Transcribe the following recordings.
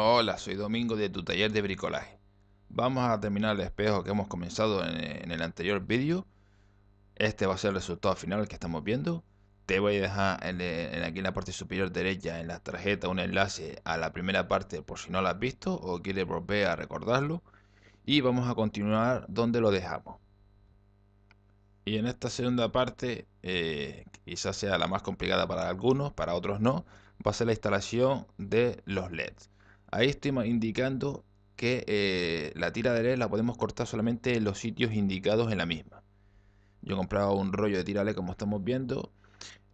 Hola, soy Domingo de tu taller de bricolaje. Vamos a terminar el espejo que hemos comenzado en el anterior vídeo. Este va a ser el resultado final que estamos viendo. Te voy a dejar en, aquí en la parte superior derecha en la tarjeta un enlace a la primera parte por si no la has visto o quieres volver a recordarlo. Y vamos a continuar donde lo dejamos. Y en esta segunda parte, eh, quizás sea la más complicada para algunos, para otros no, va a ser la instalación de los LEDs. Ahí estoy indicando que eh, la tira de LED la podemos cortar solamente en los sitios indicados en la misma. Yo he comprado un rollo de tira LED como estamos viendo.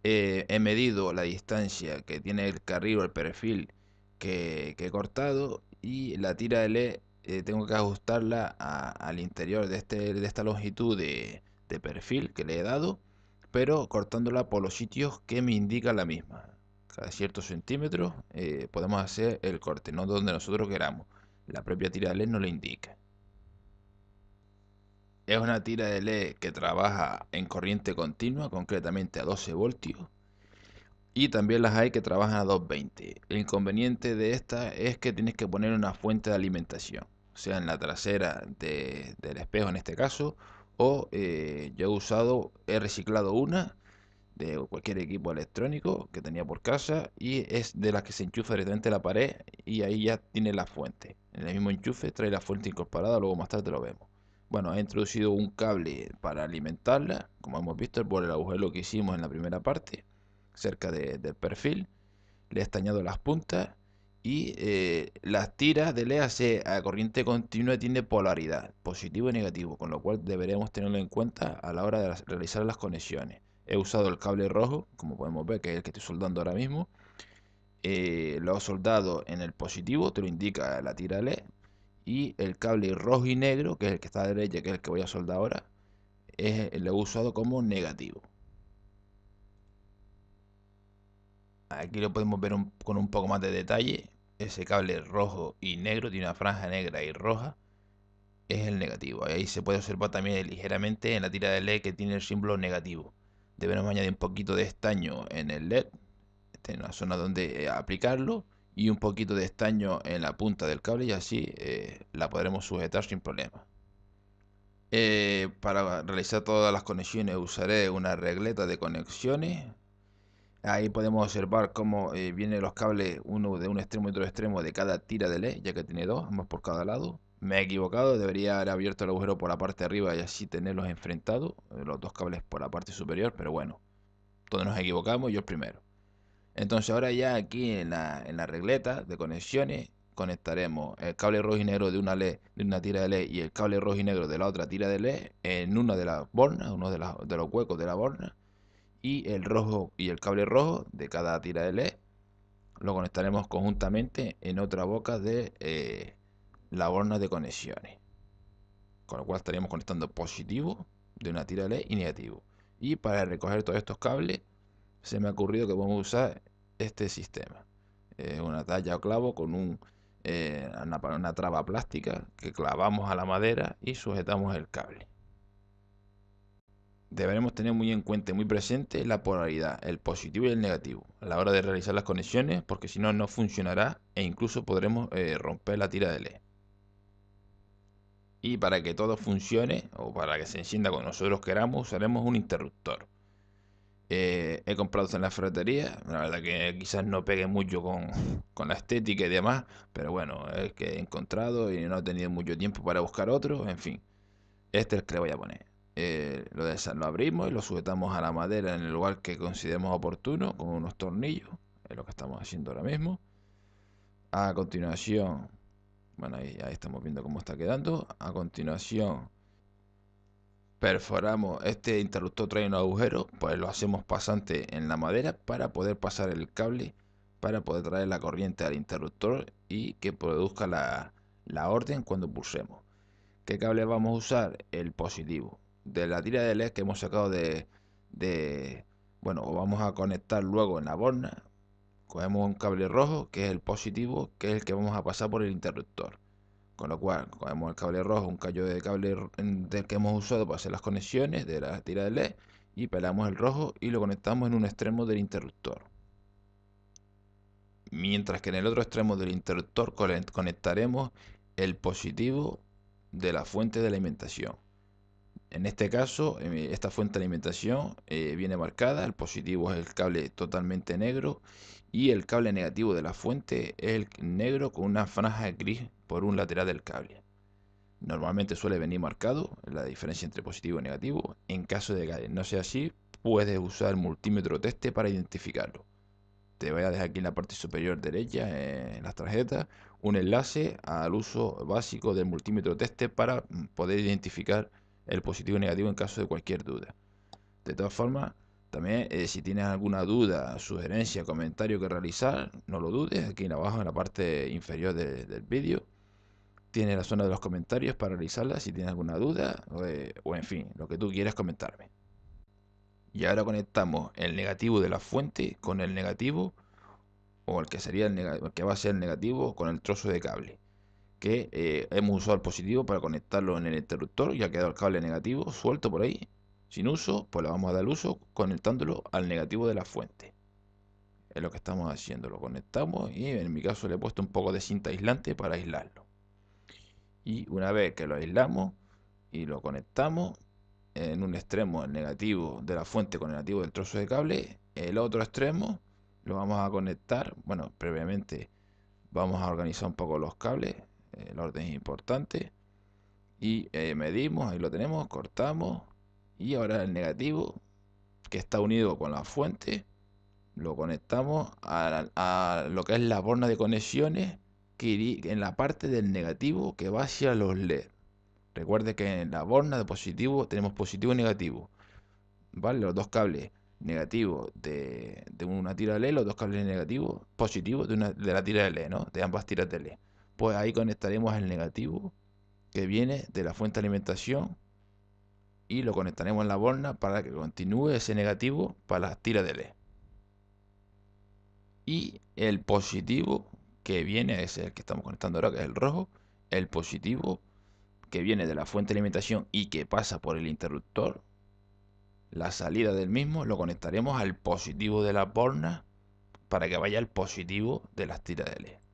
Eh, he medido la distancia que tiene el carril o el perfil que, he cortado y la tira de LED eh, tengo que ajustarla al interior este, de, esta longitud de, de perfil que le he dado pero cortándola por los sitios que me indica la misma cada cierto centímetros eh, podemos hacer el corte, no donde nosotros queramos. La propia tira de LED nos lo indica. Es una tira de LED que trabaja en corriente continua, concretamente a 12 voltios. Y también las hay que trabajan a 220. El inconveniente de esta es que tienes que poner una fuente de alimentación. O sea, en la trasera del espejo en este caso. O eh, yo he usado, he reciclado una de cualquier equipo electrónico que tenía por casa y es de las que se enchufa directamente la pared y ahí ya tiene la fuente. En el mismo enchufe trae la fuente incorporada, luego más tarde lo vemos. Bueno, ha introducido un cable para alimentarla, como hemos visto por el agujero que hicimos en la primera parte, cerca del perfil. Le ha estañado las puntas y eh, las tiras de LEAC a corriente continua Tiene polaridad, positivo y negativo, con lo cual deberemos tenerlo en cuenta a la hora de realizar las conexiones he usado el cable rojo, como podemos ver, que es el que estoy soldando ahora mismo. Eh, lo he soldado en el positivo, te lo indica la tira LED. Y el cable rojo y negro, que es el que está a la derecha, que es el que voy a soldar ahora, lo he usado como negativo. Aquí lo podemos ver con un poco más de detalle. Ese cable rojo y negro tiene una franja negra y roja. Es el negativo. Ahí se puede observar también ligeramente en la tira de LED que tiene el símbolo negativo. Debemos añadir un poquito de estaño en el LED, en la zona donde eh, aplicarlo, y un poquito de estaño en la punta del cable y así eh, la podremos sujetar sin problema. Eh, para realizar todas las conexiones usaré una regleta de conexiones. Ahí podemos observar cómo vienen los cables uno de un extremo y otro extremo de cada tira de LED, ya que tiene dos, ambos por cada lado. Me he equivocado, debería haber abierto el agujero por la parte de arriba y así tenerlos enfrentados, eh, los dos cables por la parte superior, pero bueno, todos nos equivocamos, yo el primero. Entonces ahora ya aquí en la, regleta de conexiones conectaremos el cable rojo y negro de una, de una tira de LED y el cable rojo y negro de la otra tira de LED en una de las bornas, uno de, los huecos de la borna y el rojo y el cable rojo de cada tira de LED lo conectaremos conjuntamente en otra boca de, eh, la borna de conexiones. Con lo cual estaríamos conectando positivo de una tira LED y negativo. Y para recoger todos estos cables, se me ha ocurrido que podemos usar este sistema. una talla o clavo con eh, una, traba plástica que clavamos a la madera y sujetamos el cable. Deberemos tener muy en cuenta y muy presente la polaridad, el positivo y el negativo, a la hora de realizar las conexiones, porque si no, no funcionará e incluso podremos eh, romper la tira de LED y para que todo funcione o para que se encienda cuando nosotros queramos usaremos un interruptor. Eh, he comprado en la ferretería, la verdad que quizás no pegue mucho con, la estética y demás, pero bueno, es que he encontrado y no he tenido mucho tiempo para buscar otro, en fin, este es el que le voy a poner. Eh, lo, de, lo abrimos y lo sujetamos a la madera en el lugar que consideremos oportuno con unos tornillos, es lo que estamos haciendo ahora mismo. A continuación bueno, ahí, estamos viendo cómo está quedando. A continuación, perforamos este interruptor trae un agujero, pues lo hacemos pasante en la madera para poder pasar el cable, para poder traer la corriente al interruptor y que produzca la, orden cuando pulsemos. ¿Qué cable vamos a usar? El positivo. De la tira de LED que hemos sacado de, de bueno, vamos a conectar luego en la borna Cogemos un cable rojo, que es el positivo, que es el que vamos a pasar por el interruptor. Con lo cual, cogemos el cable rojo, un callo de cable del que hemos usado para hacer las conexiones de la tira de LED, y pelamos el rojo y lo conectamos en un extremo del interruptor. Mientras que en el otro extremo del interruptor conectaremos el positivo de la fuente de alimentación. En este caso, eh, esta fuente de alimentación eh, viene marcada, el positivo es el cable totalmente negro y el cable negativo de la fuente es el negro con una franja gris por un lateral del cable. Normalmente suele venir marcado la diferencia entre positivo y negativo. En caso de que no sea así, puedes usar el multímetro teste para identificarlo. Te voy a dejar aquí en la parte superior derecha, en las tarjetas, un enlace al uso básico del multímetro teste para poder identificar el positivo y negativo en caso de cualquier duda. De todas formas, también eh, si tienes alguna duda, sugerencia, comentario que realizar, no lo dudes, aquí abajo en la parte inferior del vídeo tiene la zona de los comentarios para realizarla si tienes alguna duda eh, o, en fin, lo que tú quieras comentarme. Y ahora conectamos el negativo de la fuente con el negativo o el que sería el, el que va a ser el negativo con el trozo de cable que hemos eh, usado el positivo para conectarlo en el interruptor y ha quedado el cable negativo suelto por ahí, sin uso, pues le vamos a dar uso conectándolo al negativo de la fuente. Es lo que estamos haciendo, lo conectamos y en mi caso le he puesto un poco de cinta aislante para aislarlo. Y una vez que lo aislamos y lo conectamos, en un extremo el negativo de la fuente con el negativo del trozo de cable, el otro extremo lo vamos a conectar, bueno, previamente vamos a organizar un poco los cables, el eh, orden es importante. Y eh, medimos, ahí lo tenemos, cortamos. Y ahora el negativo, que está unido con la fuente, lo conectamos a, lo que es la borna de conexiones que en la parte del negativo que va hacia los LED. Recuerde que en la borna de positivo tenemos positivo y negativo. ¿Vale? Los dos cables negativos de, una tira de LED, los dos cables negativos, positivos de, una, de la tira de LED, ¿no? De ambas tiras de LED pues ahí conectaremos el negativo que viene de la fuente de alimentación y lo conectaremos en la borna para que continúe ese negativo para las tiras de LED. Y el positivo que viene, es el que estamos conectando ahora, que es el rojo, el positivo que viene de la fuente de alimentación y que pasa por el interruptor, la salida del mismo lo conectaremos al positivo de la borna para que vaya al positivo de las tiras de LED.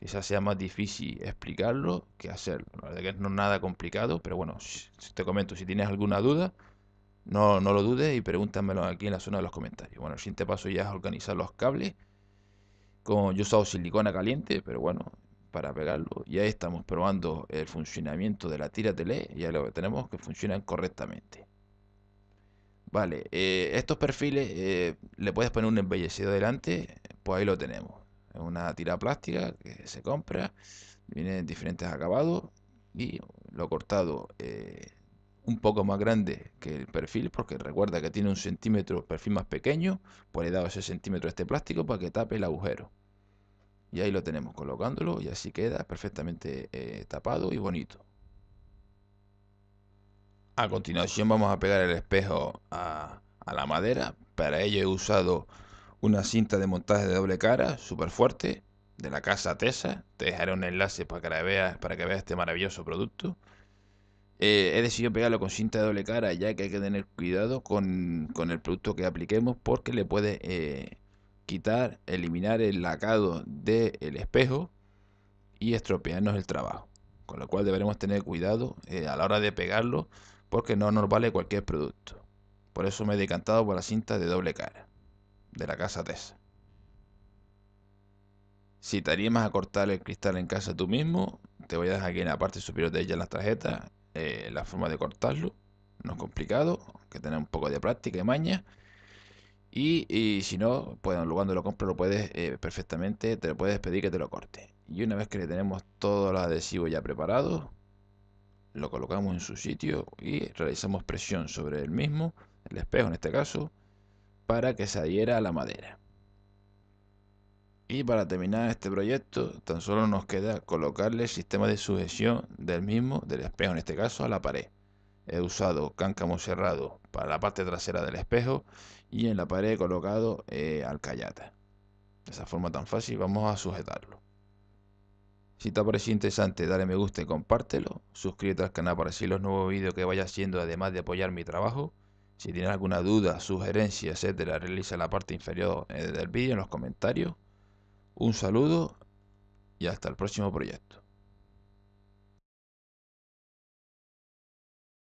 Quizás sea más difícil explicarlo que hacerlo. La verdad que no es nada complicado, pero bueno, te comento, si tienes alguna duda, no, no lo dudes y pregúntamelo aquí en la zona de los comentarios. Bueno, el siguiente paso ya es organizar los cables. Con, yo usado silicona caliente, pero bueno, para pegarlo. Y ahí estamos probando el funcionamiento de la tira tele. Ya lo tenemos que funcionan correctamente. Vale, eh, estos perfiles eh, le puedes poner un embellecido adelante, pues ahí lo tenemos. Es una tira plástica que se compra, viene en diferentes acabados y lo he cortado eh, un poco más grande que el perfil, porque recuerda que tiene un centímetro perfil más pequeño, pues he dado ese centímetro a este plástico para que tape el agujero. Y ahí lo tenemos colocándolo y así queda perfectamente eh, tapado y bonito. A continuación vamos a pegar el espejo a la madera. Para ello he usado una cinta de montaje de doble cara, súper fuerte, de la casa Tesa. Te dejaré un enlace para que, veas, para que este maravilloso producto. Eh, he decidido pegarlo con cinta de doble cara ya que hay que tener cuidado con, el producto que apliquemos porque le puede eh, quitar, eliminar el lacado del espejo y estropearnos el trabajo. Con lo cual deberemos tener cuidado eh, a la hora de pegarlo porque no nos vale cualquier producto. Por eso me he decantado por la cinta de doble cara de la casa Tess. Si te animas a cortar el cristal en casa tú mismo, te voy a dejar aquí en la parte superior de ella las tarjetas eh, la forma de cortarlo. No es complicado, que tener un poco de práctica y maña. Y, si no, pues en lugar de lo compras lo puedes eh, perfectamente, te lo puedes pedir que te lo corte. Y una vez que le tenemos todo el adhesivo ya preparado lo colocamos en su sitio y realizamos presión sobre el mismo, el espejo en este caso, para que se adhiera a la madera. Y para terminar este proyecto, tan solo nos queda colocarle el sistema de sujeción del mismo, del espejo en este caso, a la pared. He usado cáncamo cerrado para la parte trasera del espejo y en la pared he colocado eh, alcayata. De esa forma tan fácil vamos a sujetarlo. Si te ha parecido interesante, dale me gusta y compártelo. Suscríbete al canal para recibir los nuevos vídeos que vaya haciendo, además de apoyar mi trabajo. Si tienes alguna duda, sugerencia, etcétera, realiza la parte inferior eh, del vídeo en los comentarios. Un saludo y hasta el próximo proyecto.